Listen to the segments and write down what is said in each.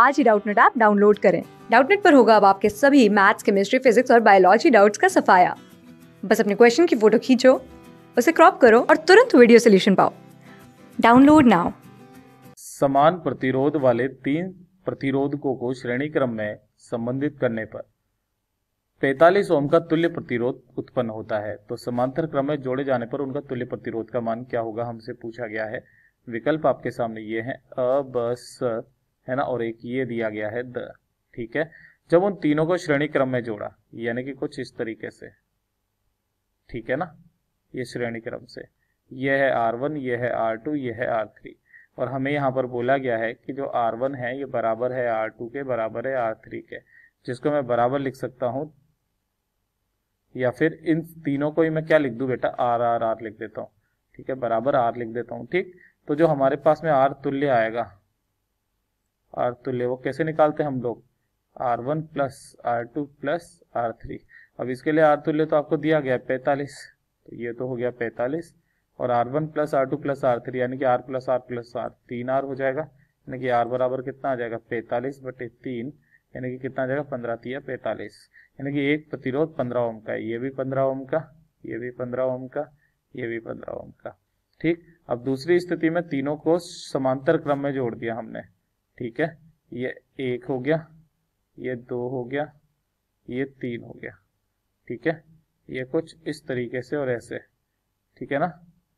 आज ही Doubtnut app download करें डाउटनेट पर होगा अब आपके सभी मैथ्स केमिस्ट्री फिजिक्स और बायोलॉजी डाउट्स का सफाया बस अपने क्वेश्चन की फोटो खींचो उसे क्रॉप करो और तुरंत वीडियो सोल्यूशन पाओ डाउनलोड नाउ समान प्रतिरोध वाले तीन प्रतिरोधकों को श्रेणी क्रम में संबंधित करने पर 45 ओम का तुल्य प्रतिरोध उत्पन्न होता है तो समांतर क्रम में जोड़े जाने पर उनका तुल्य प्रतिरोध का मान क्या होगा हमसे पूछा गया है विकल्प आपके सामने ये हैं अ ब स है ना और एक ये दिया गया है द ठीक है जब उन तीनों को श्रेणी क्रम में जोड़ा यानी कि कुछ इस तरीके से ठीक है ना ये श्रेणी क्रम से यह है आर वन यह है आर टू यह है आर थ्री और हमें यहाँ पर बोला गया है कि जो आर वन है ये बराबर है आर टू के बराबर है आर थ्री के जिसको मैं बराबर लिख सकता हूं या फिर इन तीनों को ही मैं क्या लिख दू बेटा आर आर आर लिख देता हूँ ठीक है बराबर आर लिख देता हूँ ठीक तो जो हमारे पास में आर तुल्य आएगा आर तो ले वो कैसे निकालते हैं हम लोग R one plus R two plus R three अब इसके लिए आर तुल्य तो, तो आपको दिया गया पैंतालीस तो ये तो हो गया पैंतालीस और R one plus R two plus R three यानी कि R plus R plus R तीन आर हो जाएगा यानी कि आर बराबर कितना आ जाएगा पैंतालीस बटे तीन यानी कि कितना आ जाएगा पंद्रह तीन पैंतालीस यानी कि एक प्रतिरोध पंद्रह ओम का है ये भी पंद्रह ओम का ये भी पंद्रह ओम का ये भी पंद्रह ओम का ठीक अब दूसरी स्थिति में तीनों को समांतर क्रम में जोड़ दिया हमने ठीक है ये एक हो गया ये दो हो गया ये तीन हो गया ठीक है ये कुछ इस तरीके से और ऐसे ठीक है ना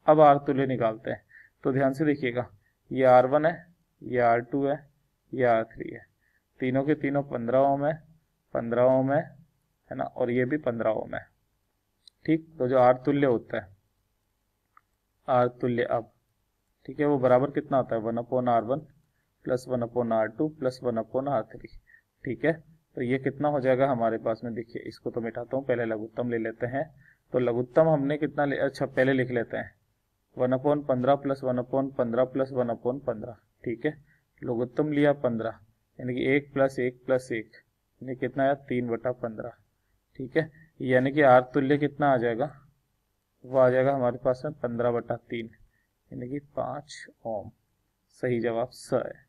अब आर तुल्य निकालते हैं तो ध्यान से देखिएगा ये आर वन है ये आर टू है ये आर थ्री है तीनों के तीनों पंद्रह ओम है पंद्रह ओम है है ना और ये भी पंद्रह ओम है ठीक तो जो आर तुल्य होता है आर तुल्य अब ठीक है वो बराबर कितना होता है one upon R one plus one upon R two plus one upon R three ठीक है तो ये कितना हो जाएगा हमारे पास में देखिए इसको तो मिटाता हूँ पहले लघुत्तम ले लेते हैं तो लघुत्तम हमने कितना ले अच्छा पहले लिख लेते हैं वन अपोन पंद्रह प्लस वन अपोन पंद्रह प्लस वन अपोन पंद्रह ठीक है लघुत्तम लिया पंद्रह यानी कि एक प्लस एक प्लस एक यानी कितना आया तीन बटा पंद्रह ठीक है यानी कि आर तुल्य कितना आ जाएगा वो आ जाएगा हमारे पास में पंद्रह बटा तीन यानी कि पाँच ओम सही जवाब स है